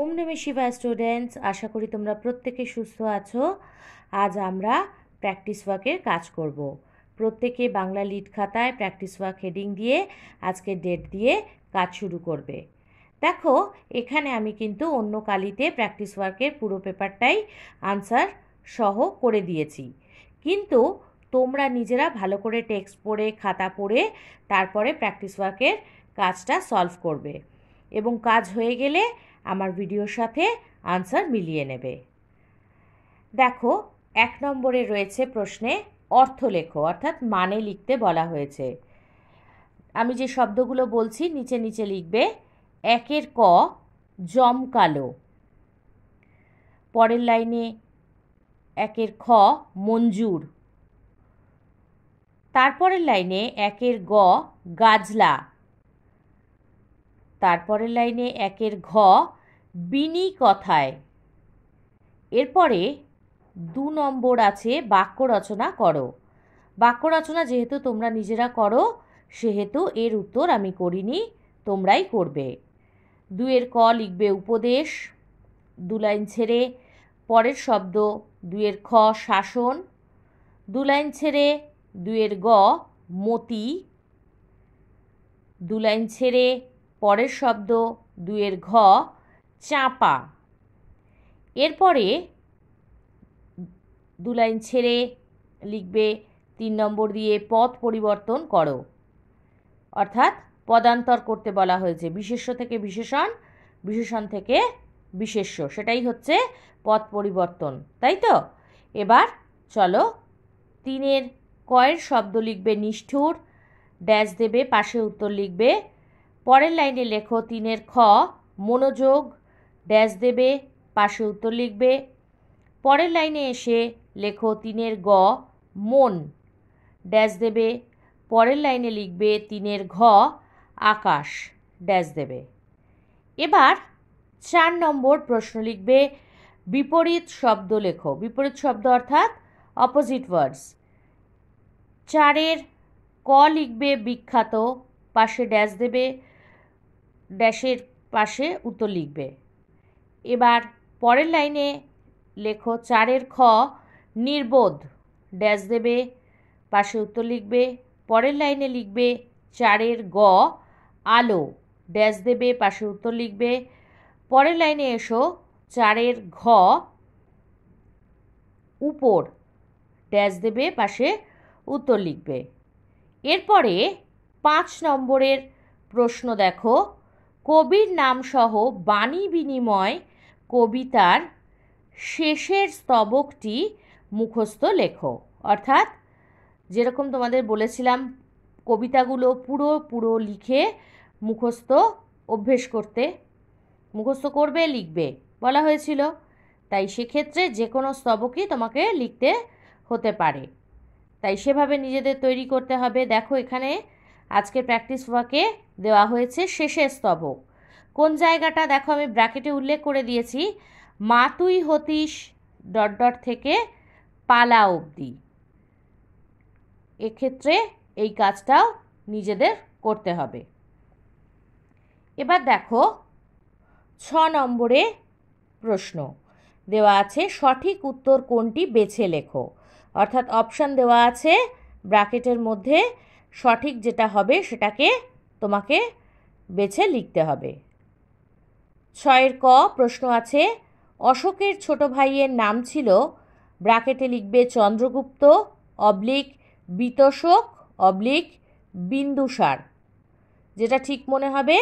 ওম নমে Shiba students আশা করি তোমরা প্রত্যেকে সুস্থ আছো আজ আমরা প্র্যাকটিস ওয়ার্কের কাজ করব। প্রত্যেকে বাংলা লিড খাতায় প্র্যাকটিস ওয়ার্ক হেডিং দিয়ে আজকে ডেট দিয়ে কাজ শুরু করবে দেখো এখানে আমি কিন্তু অন্য কালিতে প্র্যাকটিস ওয়ার্কের পুরো পেপারটাই আনসার সহ করে দিয়েছি কিন্তু তোমরা নিজেরা ভালো করে টেক্সট পড়ে খাতা পড়ে তারপরে প্র্যাকটিস ওয়ার্কের কাজটা সলভ করবে এবং কাজ হয়ে গেলে আমার ভিডিওর সাথে আনসার মিলিয়ে নেবে দেখো এক নম্বরে রয়েছে প্রশ্নে অর্থ লেখো অর্থাৎ মানে লিখতে বলা হয়েছে আমি যে শব্দগুলো বলছি নিচে নিচে লিখবে একের ক জমকালো পরের লাইনে একের খ মঞ্জুর তারপরের লাইনে একের গ গাজলা তারপরের লাইনে একের ঘ বিনি কথায় এরপরে দু নম্বর আছে বাক্য রচনা করো বাক্য রচনা যেহেতু তোমরা নিজেরা করো সেহেতু এর উত্তর আমি করিনি তোমরাই করবে দুয়ের ক লিখবে উপদেশ দু লাইন ছেড়ে পরের শব্দ দুয়ের খ শাসন দু লাইন ছেড়ে দুয়ের গ মতি দু লাইন ছেড়ে পরের শব্দ দুয়ের ঘ চাপা এরপরে দু লাইন ছেড়ে লিখবে তিন নম্বর দিয়ে পথ পরিবর্তন করো অর্থাৎ পদান্তর করতে বলা হয়েছে বিশেষ্য থেকে বিশেষণ বিশেষণ থেকে বিশেষ্য সেটাই হচ্ছে পথ পরিবর্তন তাই তো এবার চলো তিনের কয়ের শব্দ লিখবে নিষ্ঠুর ড্যাশ দেবে পাশে উত্তর লিখবে পরের লাইনে লেখো তিনের খ মনোযোগ ড্যাশ দেবে পাশে উত্তর লিখবে পরের লাইনে এসে লেখো তিনের গ মন ড্যাশ দেবে পরের লাইনে লিখবে তিনের ঘ আকাশ ড্যাশ দেবে এবার চার নম্বর প্রশ্ন লিখবে বিপরীত শব্দ লেখো বিপরীত শব্দ অর্থাৎ অপোজিট ওয়ার্ডস চারের ক লিখবে বিখ্যাত পাশে ড্যাশ দেবে ড্যাশের পাশে উত্তর লিখবে এবার পরের লাইনে লেখো চারের খ নির্বোধ ড্যাশ দেবে পাশে উত্তর লিখবে পরের লাইনে লিখবে চারের গ আলো ড্যাশ দেবে পাশে উত্তর লিখবে পরের লাইনে এসো চারের ঘ উপর ড্যাশ দেবে পাশে উত্তর লিখবে এরপরে পাঁচ নম্বরের প্রশ্ন দেখো কবির নামসহ বাণী বিনিময় কবিতার শেষের স্তবকটি মুখস্থ লেখো অর্থাৎ যেরকম তোমাদের বলেছিলাম কবিতাগুলো পুরো পুরো লিখে মুখস্থ অভ্যেস করতে মুখস্থ করবে লিখবে বলা হয়েছিল তাই সেক্ষেত্রে যে কোনো স্তবকই তোমাকে লিখতে হতে পারে তাই সেভাবে নিজেদের তৈরি করতে হবে দেখো এখানে আজকের প্র্যাকটিস ওয়াকে দেওয়া হয়েছে শেষের স্তবক কোন জায়গাটা দেখো আমি ব্র্যাকেটে উল্লেখ করে দিয়েছি মা তুই হতিস ডট ডট থেকে পালা অবধি এক্ষেত্রে এই কাজটাও নিজেদের করতে হবে এবার দেখো ছ নম্বরে প্রশ্ন দেওয়া আছে সঠিক উত্তর কোনটি বেছে লেখো অর্থাৎ অপশান দেওয়া আছে ব্র্যাকেটের মধ্যে সঠিক যেটা হবে সেটাকে তোমাকে বেছে লিখতে হবে ছয়ের ক প্রশ্ন আছে অশোকের ছোট ভাইয়ের নাম ছিল ব্রাকেটে লিখবে চন্দ্রগুপ্ত অবলিক বিতোষক অবলিক বিন্দুসার যেটা ঠিক মনে হবে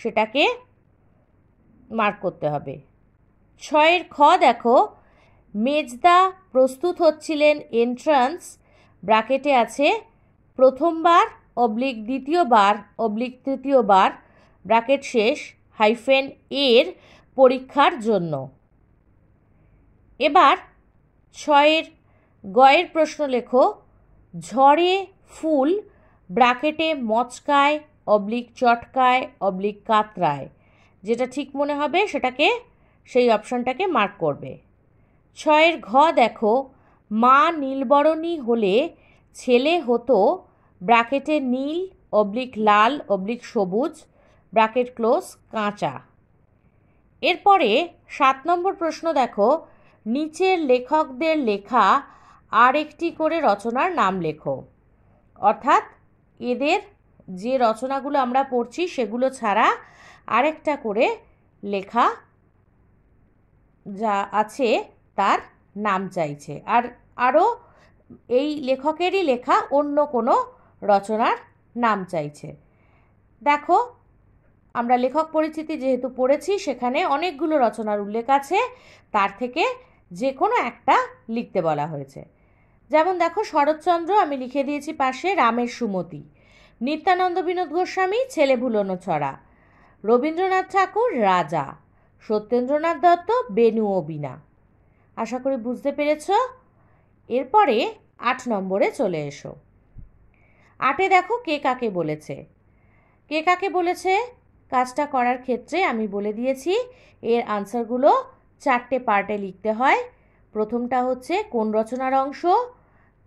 সেটাকে মার্ক করতে হবে ছয়ের খ দেখো মেজদা প্রস্তুত হচ্ছিলেন এন্ট্রান্স ব্রাকেটে আছে প্রথমবার অবলিক দ্বিতীয়বার অবলিক তৃতীয়বার ব্র্যাকেট শেষ হাইফেন এর পরীক্ষার জন্য এবার ছয়ের গয়ের প্রশ্ন লেখো ঝড়ে ফুল ব্র্যাকেটে মচকায় অবলিক চটকায় অবলিক কাতরায় যেটা ঠিক মনে হবে সেটাকে সেই অপশনটাকে মার্ক করবে ছয়ের ঘ দেখো মা নীলবরণী হলে ছেলে হতো ব্র্যাকেটে নীল অবলিক লাল অবলিক সবুজ ব্র্যাকেট ক্লোজ কাঁচা এরপরে সাত নম্বর প্রশ্ন দেখো নিচের লেখকদের লেখা আর একটি করে রচনার নাম লেখো অর্থাৎ এদের যে রচনাগুলো আমরা পড়ছি সেগুলো ছাড়া আরেকটা করে লেখা যা আছে তার নাম চাইছে আর আরও এই লেখকেরই লেখা অন্য কোনো রচনার নাম চাইছে দেখো আমরা লেখক পরিচিতি যেহেতু পড়েছি সেখানে অনেকগুলো রচনার উল্লেখ আছে তার থেকে যে কোনো একটা লিখতে বলা হয়েছে যেমন দেখো শরৎচন্দ্র আমি লিখে দিয়েছি পাশে রামের সুমতি নিত্যানন্দ বিনোদ গোস্বামী ছেলে ভুলনো ছড়া রবীন্দ্রনাথ ঠাকুর রাজা সত্যেন্দ্রনাথ দত্ত বেনু ও বিনা আশা করি বুঝতে পেরেছো এরপরে আট নম্বরে চলে এসো আটে দেখো কে কাকে বলেছে কে কাকে বলেছে কাজটা করার ক্ষেত্রে আমি বলে দিয়েছি এর আনসারগুলো চারটে পার্টে লিখতে হয় প্রথমটা হচ্ছে কোন রচনার অংশ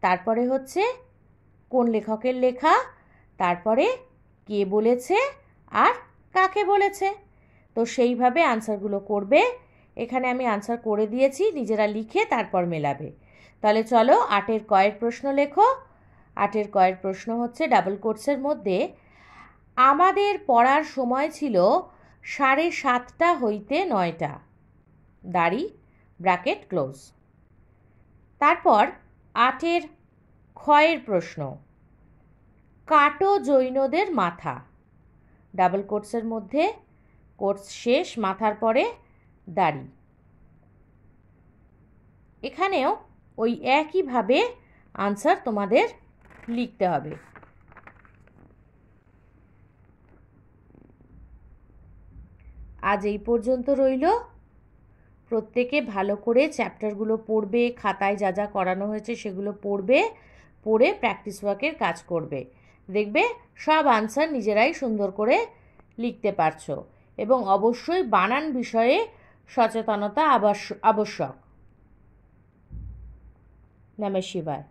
তারপরে হচ্ছে কোন লেখকের লেখা তারপরে কে বলেছে আর কাকে বলেছে তো সেইভাবে আনসারগুলো করবে এখানে আমি আনসার করে দিয়েছি নিজেরা লিখে তারপর মেলাবে তাহলে চলো আটের কয়ের প্রশ্ন লেখো আটের কয়ের প্রশ্ন হচ্ছে ডাবল কোর্সের মধ্যে আমাদের পড়ার সময় ছিল সাড়ে সাতটা হইতে নয়টা দাড়ি ব্র্যাকেট ক্লোজ তারপর আটের ক্ষয়ের প্রশ্ন কাটো জৈনদের মাথা ডাবল কোর্সের মধ্যে কোর্স শেষ মাথার পরে দাড়ি এখানেও ওই একইভাবে আনসার তোমাদের লিখতে হবে আজ এই পর্যন্ত রইল প্রত্যেকে ভালো করে চ্যাপ্টারগুলো পড়বে খাতায় যা যা করানো হয়েছে সেগুলো পড়বে পড়ে প্র্যাকটিস ওয়ার্কের কাজ করবে দেখবে সব আনসার নিজেরাই সুন্দর করে লিখতে পারছো এবং অবশ্যই বানান বিষয়ে সচেতনতা আবশ্যক नमः शिवाय